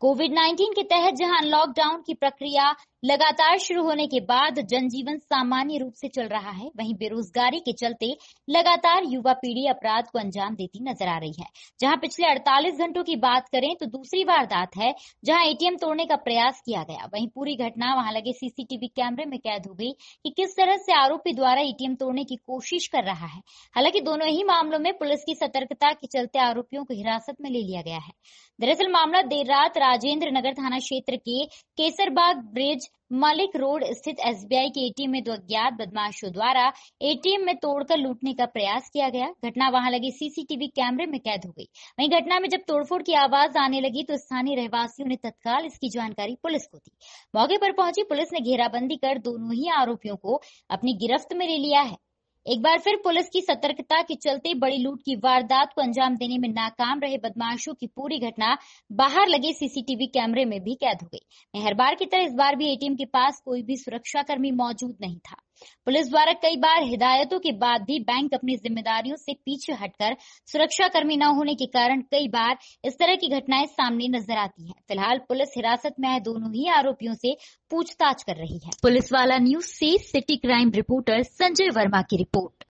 Covid 19 के तहत जहां लॉकडाउन की प्रक्रिया लगातार शुरू होने के बाद जनजीवन सामान्य रूप से चल रहा है वहीं बेरोजगारी के चलते लगातार युवा पीढ़ी अपराध को अंजाम देती नजर आ रही है जहां पिछले 48 घंटों की बात करें तो दूसरी वारदात है जहां एटीएम तोड़ने का प्रयास किया गया वहीं पूरी घटना वहां लगे सीसीटीवी कैमरे में कैद हो गई कि किस तरह से आरोपी द्वारा एटीएम तोड़ने की कोशिश कर रहा है हालांकि दोनों ही मामलों में पुलिस की सतर्कता के चलते आरोपियों को हिरासत में ले लिया गया है दरअसल मामला देर रात राजेंद्र नगर थाना क्षेत्र के केसरबाग ब्रिज मलिक रोड स्थित एसबीआई के एटीएम में दो अज्ञात बदमाशों द्वारा एटीएम में तोड़कर लूटने का प्रयास किया गया घटना वहां लगे सीसीटीवी कैमरे में कैद हो गई वहीं घटना में जब तोड़फोड़ की आवाज आने लगी तो स्थानीय रहवासियों ने तत्काल इसकी जानकारी पुलिस को दी मौके पर पहुंची पुलिस ने घेराबंदी कर दोनों ही आरोपियों को अपनी गिरफ्त में ले लिया है एक बार फिर पुलिस की सतर्कता के चलते बड़ी लूट की वारदात को अंजाम देने में नाकाम रहे बदमाशों की पूरी घटना बाहर लगे सीसीटीवी कैमरे में भी कैद हो गई मेहरबार की तरह इस बार भी एटीएम के पास कोई भी सुरक्षाकर्मी मौजूद नहीं था पुलिस द्वारा कई बार हिदायतों के बाद भी बैंक अपनी जिम्मेदारियों से पीछे हटकर सुरक्षा कर्मी न होने के कारण कई बार इस तरह की घटनाएं सामने नजर आती हैं फिलहाल पुलिस हिरासत में आए दोनों ही आरोपियों से पूछताछ कर रही है पुलिस वाला न्यूज से city crime reporter Sanjay Verma की रिपोर्ट